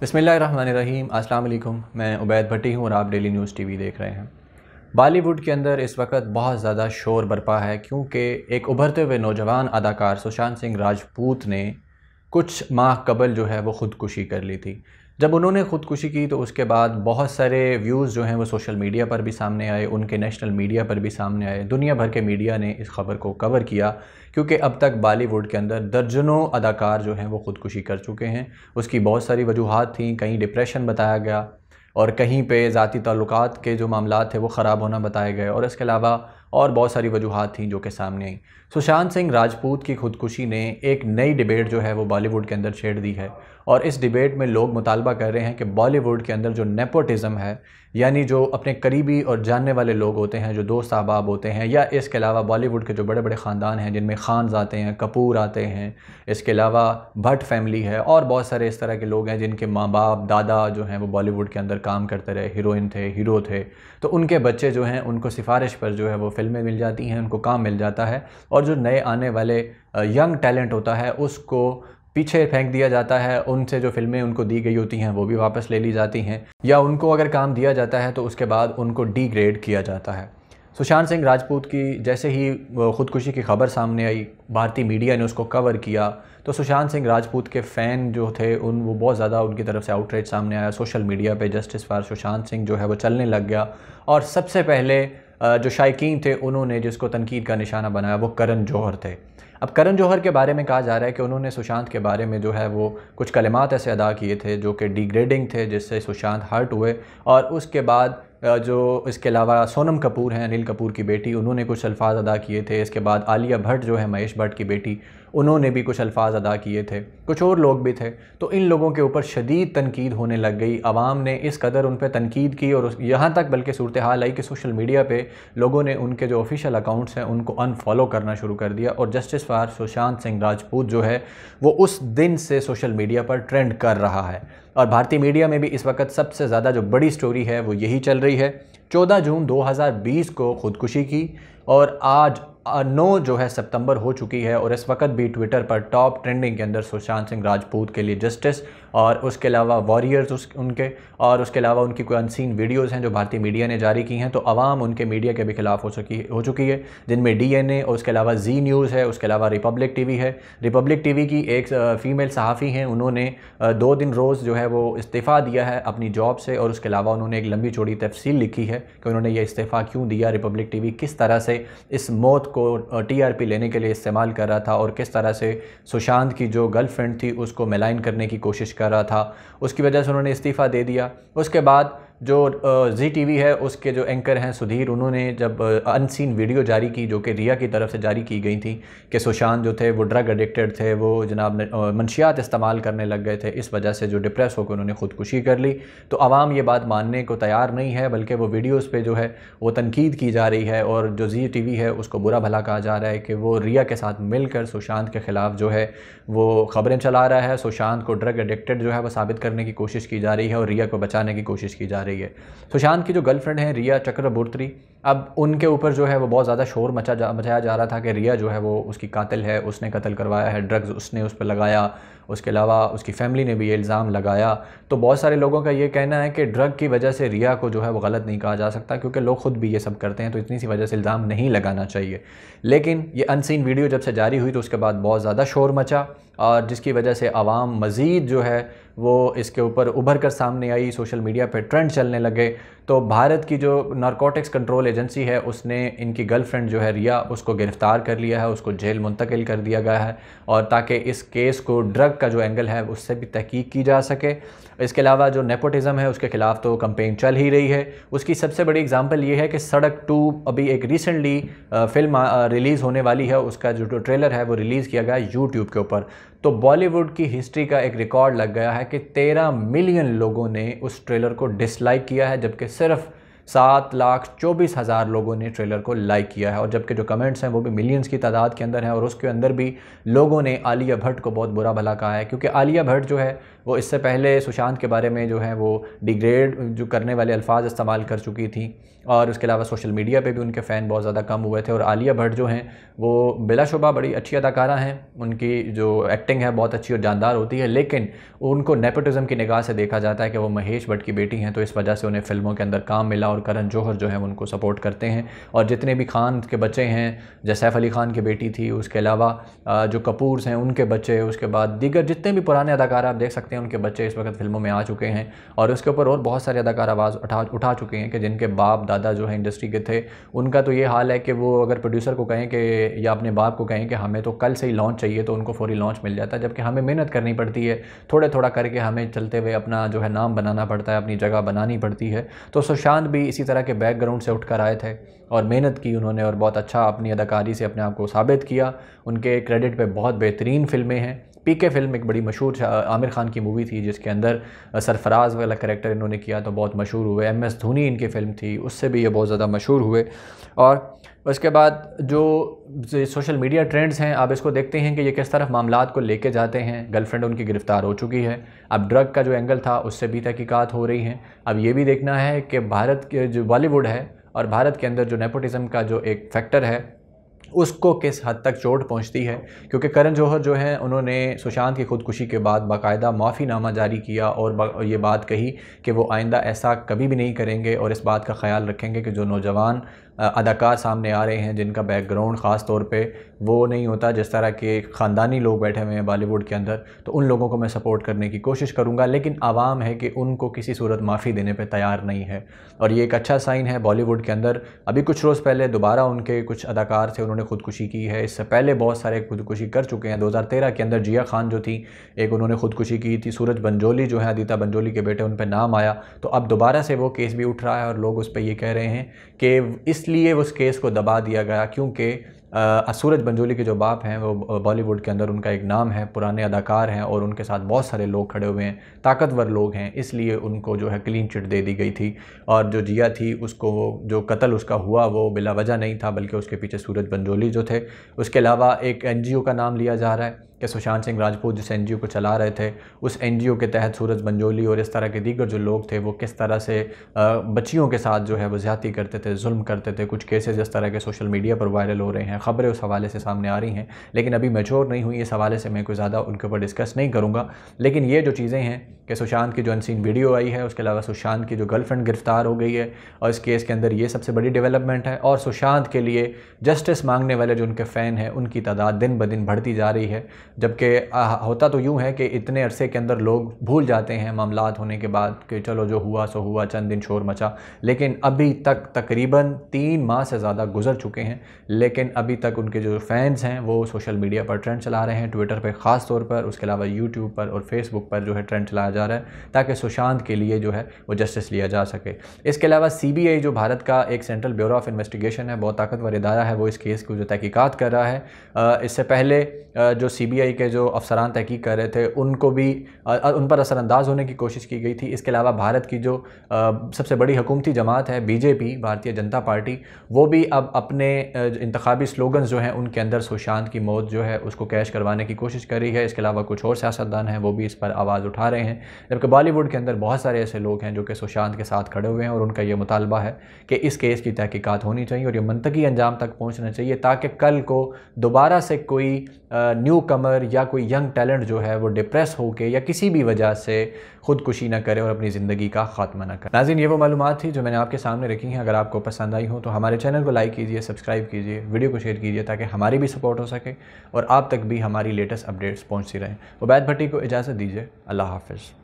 बसमीम अल्लाम मैं उबैद भट्टी हूँ और आप डेली न्यूज़ टीवी देख रहे हैं बॉलीवुड के अंदर इस वक्त बहुत ज़्यादा शोर बरपा है क्योंकि एक उभरते हुए नौजवान अदाकार सुशांत सिंह राजपूत ने कुछ माह कबल जो है वो ख़ुदकुशी कर ली थी जब उन्होंने ख़ुदकुशी की तो उसके बाद बहुत सारे व्यूज़ जो हैं वो सोशल मीडिया पर भी सामने आए उनके नेशनल मीडिया पर भी सामने आए दुनिया भर के मीडिया ने इस खबर को कवर किया क्योंकि अब तक बॉलीवुड के अंदर दर्जनों अदाकार जो हैं वो ख़ुदकुशी कर चुके हैं उसकी बहुत सारी वजूहत थी कहीं डिप्रेशन बताया गया और कहीं पर ज़ाती ताल्लुक के जो मामला थे वो ख़राब होना बताए गए और इसके अलावा और बहुत सारी वजूहत थी जो कि सामने आई सुशांत सिंह राजपूत की खुदकुशी ने एक नई डिबेट जो है वो बॉलीवुड के अंदर छेड़ दी है और इस डिबेट में लोग मुतालबा कर रहे हैं कि बॉलीवुड के अंदर जो नेपोटिज़म है यानी जो अपने करीबी और जानने वाले लोग होते हैं जो दोस्त अहबाब होते हैं या इसके अलावा बॉलीवुड के जो बड़े बड़े ख़ानदान हैं जिनमें खानज आते हैं कपूर आते हैं इसके अलावा भट्ट फैमिली है और बहुत सारे इस तरह के लोग हैं जिनके माँ बाप दादा जो हैं वो बॉलीवुड के अंदर काम करते रहे हीरोइन थे हीरो थे तो उनके बच्चे जो हैं उनको सिफारिश पर जो है वो फिल्में मिल जाती हैं उनको काम मिल जाता है और जो नए आने वाले यंग टैलेंट होता है उसको पीछे फेंक दिया जाता है उनसे जो फिल्में उनको दी गई होती हैं वो भी वापस ले ली जाती हैं या उनको अगर काम दिया जाता है तो उसके बाद उनको डीग्रेड किया जाता है सुशांत सिंह राजपूत की जैसे ही ख़ुदकुशी की खबर सामने आई भारतीय मीडिया ने उसको कवर किया तो सुशांत सिंह राजपूत के फ़ैन जो थे उन वो बहुत ज़्यादा उनकी तरफ से आउटरीच सामने आया सोशल मीडिया पे जस्टिस फॉर सुशांत सिंह जो है वो चलने लग गया और सबसे पहले जो शायकीन थे उन्होंने जिसको तनकीद का निशाना बनाया वो करण जौहर थे अब करण जौहर के बारे में कहा जा रहा है कि उन्होंने सुशांत के बारे में जो है वो कुछ कलमात ऐसे अदा किए थे जो कि डिग्रेडिंग थे जिससे सुशांत हर्ट हुए और उसके बाद जो इसके अलावा सोनम कपूर हैं अनिल कपूर की बेटी उन्होंने कुछ अल्फाज अदा किए थे इसके बाद आलिया भट्ट जो है महेश भट्ट की बेटी उन्होंने भी कुछ अल्फाज अदा किए थे कुछ और लोग भी थे तो इन लोगों के ऊपर शदीद तनकीद होने लग गई आवाम ने इस कदर उन पर तनकीद की और यहाँ तक बल्कि सूरत हाल आई कि सोशल मीडिया पर लोगों ने उनके जो ऑफिशियल अकाउंट्स हैं उनको अनफॉलो करना शुरू कर दिया और जस्टिस फार सुशांत सिंह राजपूत जो है वो उस दिन से सोशल मीडिया पर ट्रेंड कर रहा है और भारतीय मीडिया में भी इस वक्त सबसे ज़्यादा जो बड़ी स्टोरी है वो यही चल रही है 14 जून 2020 को ख़ुदकुशी की और आज नौ जो है सितंबर हो चुकी है और इस वक्त भी ट्विटर पर टॉप ट्रेंडिंग के अंदर सुशांत सिंह राजपूत के लिए जस्टिस और उसके अलावा वॉरियर्स उस उनके और उसके अलावा उनकी कोई अनसीन वीडियोज़ हैं जो भारतीय मीडिया ने जारी की हैं तो आवाम उनके मीडिया के भी खिलाफ हो चुकी हो चुकी है जिनमें डी एन ए उसके अलावा जी न्यूज़ है उसके अलावा रिपब्लिक टी वी है रिपब्लिक टी वी की एक फ़ीमेल सहाफ़ी हैं उन्होंने दो दिन रोज़ जो है वो इस्तीफ़ा दिया है अपनी जॉब से और उसके अलावा उन्होंने एक लंबी चौड़ी तफसील लिखी है कि उन्होंने ये इस्तीफ़ा क्यों दिया रिपब्लिक टी वी किस तरह से इस मौत को टी आर पी लेने के लिए इस्तेमाल कर रहा था और किस तरह से सुशांत की जो गर्लफ्रेंड थी उसको मेलाइन करने की कोशिश कर कर रहा था उसकी वजह से उन्होंने इस्तीफ़ा दे दिया उसके बाद जो जी टी है उसके जो एंकर हैं सुधीर उन्होंने जब अनसीन वीडियो जारी की जो कि रिया की तरफ से जारी की गई थी कि सुशांत जो थे वो ड्रग एडिक्टेड थे वो जनाब मनशियात इस्तेमाल करने लग गए थे इस वजह से जो डिप्रेस होकर उन्होंने ख़ुदकुशी कर ली तो आवाम ये बात मानने को तैयार नहीं है बल्कि वो वीडियोज़ पर जो है वो तनकीद की जा रही है और जो जी टी है उसको बुरा भला कहा जा रहा है कि वो रिया के साथ मिलकर सुशांत के ख़िलाफ़ जो है वो ख़बरें चला रहा है सुशांत को ड्रग एडिक्टेड जो है वो साबित करने की कोशिश की जा रही है और रिया को बचाने की कोशिश की जा रही है रही है सुशांत की जो गर्लफ्रेंड है रिया चक्रबूर्त्री अब उनके ऊपर जो है वो बहुत ज़्यादा शोर मचा जा मचाया जा रहा था कि रिया जो है वो उसकी कातिल है उसने कत्ल करवाया है ड्रग्स उसने उस पर लगाया उसके अलावा उसकी फैमिली ने भी ये इल्ज़ाम लगाया तो बहुत सारे लोगों का ये कहना है कि ड्रग की वजह से रिया को जो है वो गलत नहीं कहा जा सकता क्योंकि लोग खुद भी ये सब करते हैं तो इतनी सी वजह से इल्ज़ाम नहीं लगाना चाहिए लेकिन ये अनसिन वीडियो जब से जारी हुई तो उसके बाद बहुत ज़्यादा शोर मचा और जिसकी वजह से आवाम मज़ीद जो है वो इसके ऊपर उभर कर सामने आई सोशल मीडिया पर ट्रेंड चलने लगे तो भारत की जो नारकोटिक्स कंट्रोल एजेंसी है उसने इनकी गर्लफ्रेंड जो है रिया उसको गिरफ़्तार कर लिया है उसको जेल मुंतकिल कर दिया गया है और ताकि इस केस को ड्रग का जो एंगल है उससे भी तहकीक की जा सके इसके अलावा जो नेपोटिज़म है उसके ख़िलाफ़ तो कंपेन चल ही रही है उसकी सबसे बड़ी एग्ज़ाम्पल ये है कि सड़क टू अभी एक रिसेंटली फ़िल्म रिलीज़ होने वाली है उसका जो ट्रेलर है वो रिलीज़ किया गया यूट्यूब के ऊपर तो बॉलीवुड की हिस्ट्री का एक रिकॉर्ड लग गया है कि 13 मिलियन लोगों ने उस ट्रेलर को डिसलाइक किया है जबकि सिर्फ सात लाख चौबीस हज़ार लोगों ने ट्रेलर को लाइक किया है और जबकि जो कमेंट्स हैं वो भी मिलियंस की तादाद के अंदर हैं और उसके अंदर भी लोगों ने आलिया भट्ट को बहुत बुरा भला कहा है क्योंकि आलिया भट्ट जो है वो इससे पहले सुशांत के बारे में जो है वो डिग्रेड जो करने वाले अल्फाज इस्तेमाल कर चुकी थी और उसके अलावा सोशल मीडिया पे भी उनके फ़ैन बहुत ज़्यादा कम हुए थे और आलिया भट्ट जो हैं वो बिलाशुबा बड़ी अच्छी अदाकारा हैं उनकी जो एक्टिंग है बहुत अच्छी और जानदार होती है लेकिन उनको नेपोटिज़म की निगाह से देखा जाता है कि वो महेश भट्ट की बेटी हैं तो इस वजह से उन्हें फ़िल्मों के अंदर काम मिला और करण जौहर जो है उनको सपोर्ट करते हैं और जितने भी खान के बच्चे हैं जसैफ अली ख़ान की बेटी थी उसके अलावा जो कपूर्स हैं उनके बच्चे उसके बाद दीगर जितने भी पुराने अदाकार आप देख सकते हैं उनके बच्चे इस वक्त फिल्मों में आ चुके हैं और उसके ऊपर और बहुत सारे अदाकार आवाज़ उठा उठा चुके हैं कि जिनके बाप दादा जो है इंडस्ट्री के थे उनका तो ये हाल है कि वो अगर प्रोड्यूसर को कहें कि या अपने बाप को कहें कि हमें तो कल से ही लॉन्च चाहिए तो उनको फौरी लॉन्च मिल जाता है जबकि हमें मेहनत करनी पड़ती है थोड़े थोड़ा करके हमें चलते हुए अपना जो है नाम बनाना पड़ता है अपनी जगह बनानी पड़ती है तो सुशांत भी भी इसी तरह के बैकग्राउंड से उठ कर आए थे और मेहनत की उन्होंने और बहुत अच्छा अपनी अदाकारी से अपने आप को साबित किया उनके क्रेडिट पे बहुत बेहतरीन फिल्में हैं पी के फिल्म एक बड़ी मशहूर आमिर खान की मूवी थी जिसके अंदर सरफराज वाला करेक्टर इन्होंने किया तो बहुत मशहूर हुए एम एस धोनी इनकी फ़िल्म थी उससे भी ये बहुत ज़्यादा मशहूर हुए और उसके बाद जो सोशल मीडिया ट्रेंड्स हैं आप इसको देखते हैं कि ये किस तरफ मामला को लेके जाते हैं गर्लफ्रेंड उनकी गिरफ़्तार हो चुकी है अब ड्रग का जो एंगल था उससे भी तहकीक़ात हो रही हैं अब ये भी देखना है कि भारत के जो बॉलीवुड है और भारत के अंदर जो नेपोटिज़म का जो एक फैक्टर है उसको किस हद तक चोट पहुंचती है क्योंकि करण जौहर जो हैं उन्होंने सुशांत की खुदकुशी के बाद बाकायदा माफ़ीनामा जारी किया और ये बात कही कि वो आइंदा ऐसा कभी भी नहीं करेंगे और इस बात का ख्याल रखेंगे कि जो नौजवान अदाकार सामने आ रहे हैं जिनका बैकग्राउंड ख़ास तौर पे वो नहीं होता जिस तरह के ख़ानदानी लोग बैठे हुए हैं बॉलीवुड के अंदर तो उन लोगों को मैं सपोर्ट करने की कोशिश करूँगा लेकिन आवाम है कि उनको किसी सूरत माफ़ी देने पर तैयार नहीं है और ये एक अच्छा साइन है बॉलीवुड के अंदर अभी कुछ रोज़ पहले दोबारा उनके कुछ अदाकार थे उन्होंने खुदकुशी की है इससे पहले बहुत सारे खुदकुशी कर चुके हैं दो के अंदर जिया खान जो थी एक उन्होंने खुदकुशी की थी सूरज बंजोली जो है अदिता बंजोली के बेटे उन पर नाम आया तो अब दोबारा से वो केस भी उठ रहा है और लोग उस पर ये कह रहे हैं कि इस इसलिए उस केस को दबा दिया गया क्योंकि सूरज बंजोली के जो बाप हैं वो बॉलीवुड के अंदर उनका एक नाम है पुराने अदाकार हैं और उनके साथ बहुत सारे लोग खड़े हुए हैं ताकतवर लोग हैं इसलिए उनको जो है क्लीन चिट दे दी गई थी और जो जिया थी उसको जो कत्ल उसका हुआ वो बिला वजह नहीं था बल्कि उसके पीछे सूरज बंजोली जो थे उसके अलावा एक एन का नाम लिया जा रहा है कि सुशांत सिंह राजपूत जिस एन को चला रहे थे उस एन के तहत सूरज बंजोली और इस तरह के दीगर जो लोग थे वो किस तरह से बच्चियों के साथ जो है वो ज़्यादा करते थे जुल्म करते थे कुछ केसेज इस तरह के सोशल मीडिया पर वायरल हो रहे हैं ख़बरें उस हवाले से सामने आ रही हैं लेकिन अभी मेचोर नहीं हुई इस हवाले से मैं कोई ज़्यादा उनके ऊपर डिस्कस नहीं करूँगा लेकिन ये जो चीज़ें हैं कि सुशांत की जो अनसीन वीडियो आई है उसके अलावा सुशांत की जो गर्लफ्रेंड गिरफ्तार हो गई है और इस केस के अंदर ये सबसे बड़ी डेवलपमेंट है और सुशांत के लिए जस्टिस मांगने वाले जो उनके फ़ैन हैं उनकी तादाद दिन ब दिन बढ़ती जा रही है जबकि होता तो यूँ है कि इतने अरसे के अंदर लोग भूल जाते हैं मामला होने के बाद कि चलो जो हुआ सो हुआ चंद दिन शोर मचा लेकिन अभी तक तकरीबन तीन माह से ज़्यादा गुजर चुके हैं लेकिन अभी तक उनके जो फैंस हैं वो सोशल मीडिया पर ट्रेंड चला रहे हैं ट्विटर पर ख़ास तौर पर उसके अलावा यूट्यूब पर और फेसबुक पर जो है ट्रेंड चलाया जा रहा है ताकि सुशांत के लिए जो है वो जस्टिस लिया जा सके इसके अलावा सी जो भारत का एक सेंट्रल ब्यूरो ऑफ इन्वेस्टिगेशन है बहुत ताकतवर इदारा है वो इस केस की जो तहकीक़ात कर रहा है इससे पहले जो सी के जो अफसरान तहकीक कर रहे थे उनको भी उन पर असरानंदाज होने की कोशिश की गई थी इसके अलावा भारत की जो सबसे बड़ी हुकूमती जमात है बीजेपी भारतीय जनता पार्टी वो भी अब अपने इंतबी स्लोगन जो हैं उनके अंदर सुशांत की मौत जो है उसको कैश करवाने की कोशिश कर रही है इसके अलावा कुछ और सियासतदान हैं वो भी इस पर आवाज़ उठा रहे हैं जबकि बॉलीवुड के अंदर बहुत सारे ऐसे लोग हैं जो कि सुशांत के साथ खड़े हुए हैं और उनका यह मुतालबा है कि इस केस की तहकीकत होनी चाहिए और ये मनतकी अंजाम तक पहुँचना चाहिए ताकि कल को दोबारा से कोई न्यू कमर या कोई यंग टैलेंट जो है वो डिप्रेस होकर या किसी भी वजह से खुदकुशी ना करे और अपनी ज़िंदगी का खात्मा ना करे नाजिन ये वो मालूम थी जो मैंने आपके सामने रखी हैं अगर आपको पसंद आई हो तो हमारे चैनल को लाइक कीजिए सब्सक्राइब कीजिए वीडियो को शेयर कीजिए ताकि हमारी भी सपोर्ट हो सके और आप तक भी हमारी लेटेस्ट अपडेट्स पहुँचती रहें उबैद भट्टी को इजाज़त दीजिए अल्लाह हाफिज़